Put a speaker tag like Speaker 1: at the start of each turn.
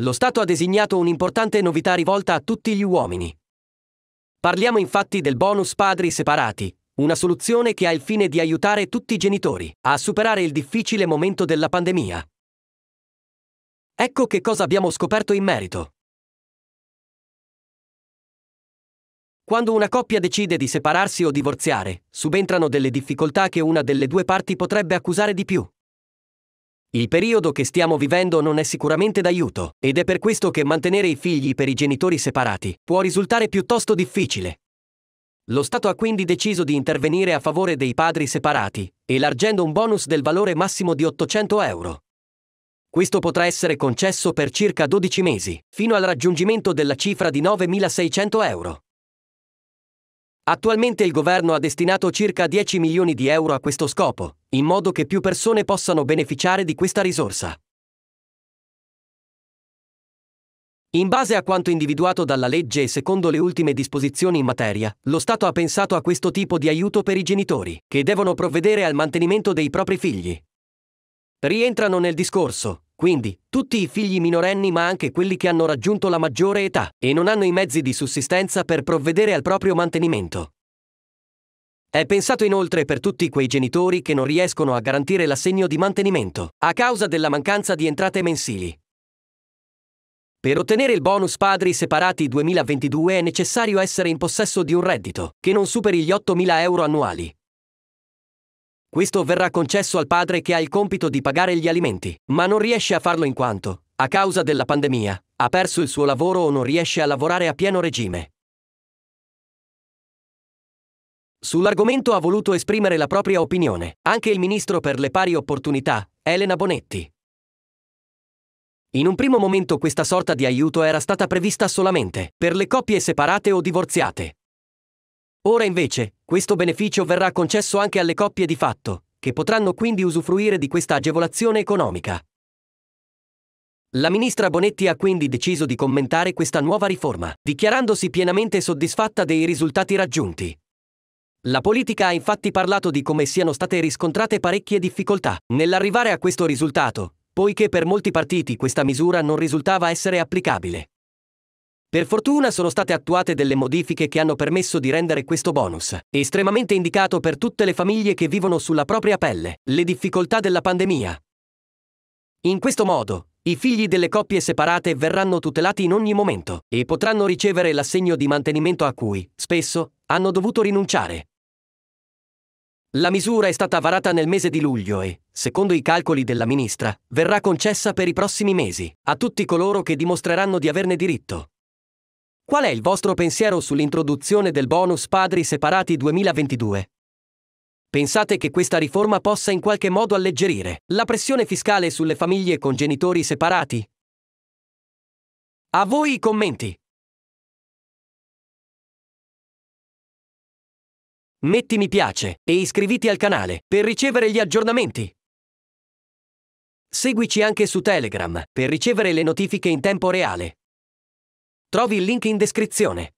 Speaker 1: lo Stato ha designato un'importante novità rivolta a tutti gli uomini. Parliamo infatti del bonus padri separati, una soluzione che ha il fine di aiutare tutti i genitori a superare il difficile momento della pandemia. Ecco che cosa abbiamo scoperto in merito. Quando una coppia decide di separarsi o divorziare, subentrano delle difficoltà che una delle due parti potrebbe accusare di più. Il periodo che stiamo vivendo non è sicuramente d'aiuto, ed è per questo che mantenere i figli per i genitori separati può risultare piuttosto difficile. Lo Stato ha quindi deciso di intervenire a favore dei padri separati, elargendo un bonus del valore massimo di 800 euro. Questo potrà essere concesso per circa 12 mesi, fino al raggiungimento della cifra di 9.600 euro. Attualmente il governo ha destinato circa 10 milioni di euro a questo scopo, in modo che più persone possano beneficiare di questa risorsa. In base a quanto individuato dalla legge e secondo le ultime disposizioni in materia, lo Stato ha pensato a questo tipo di aiuto per i genitori, che devono provvedere al mantenimento dei propri figli. Rientrano nel discorso quindi tutti i figli minorenni ma anche quelli che hanno raggiunto la maggiore età e non hanno i mezzi di sussistenza per provvedere al proprio mantenimento. È pensato inoltre per tutti quei genitori che non riescono a garantire l'assegno di mantenimento a causa della mancanza di entrate mensili. Per ottenere il bonus padri separati 2022 è necessario essere in possesso di un reddito che non superi gli 8.000 euro annuali questo verrà concesso al padre che ha il compito di pagare gli alimenti, ma non riesce a farlo in quanto, a causa della pandemia, ha perso il suo lavoro o non riesce a lavorare a pieno regime. Sull'argomento ha voluto esprimere la propria opinione anche il ministro per le pari opportunità, Elena Bonetti. In un primo momento questa sorta di aiuto era stata prevista solamente per le coppie separate o divorziate, Ora invece, questo beneficio verrà concesso anche alle coppie di fatto, che potranno quindi usufruire di questa agevolazione economica. La ministra Bonetti ha quindi deciso di commentare questa nuova riforma, dichiarandosi pienamente soddisfatta dei risultati raggiunti. La politica ha infatti parlato di come siano state riscontrate parecchie difficoltà nell'arrivare a questo risultato, poiché per molti partiti questa misura non risultava essere applicabile. Per fortuna sono state attuate delle modifiche che hanno permesso di rendere questo bonus estremamente indicato per tutte le famiglie che vivono sulla propria pelle le difficoltà della pandemia. In questo modo, i figli delle coppie separate verranno tutelati in ogni momento e potranno ricevere l'assegno di mantenimento a cui, spesso, hanno dovuto rinunciare. La misura è stata varata nel mese di luglio e, secondo i calcoli della ministra, verrà concessa per i prossimi mesi a tutti coloro che dimostreranno di averne diritto. Qual è il vostro pensiero sull'introduzione del bonus padri separati 2022? Pensate che questa riforma possa in qualche modo alleggerire la pressione fiscale sulle famiglie con genitori separati? A voi i commenti.
Speaker 2: Metti mi piace e iscriviti
Speaker 1: al canale per ricevere gli aggiornamenti. Seguici anche su Telegram per ricevere le notifiche in tempo reale. Trovi il link in descrizione.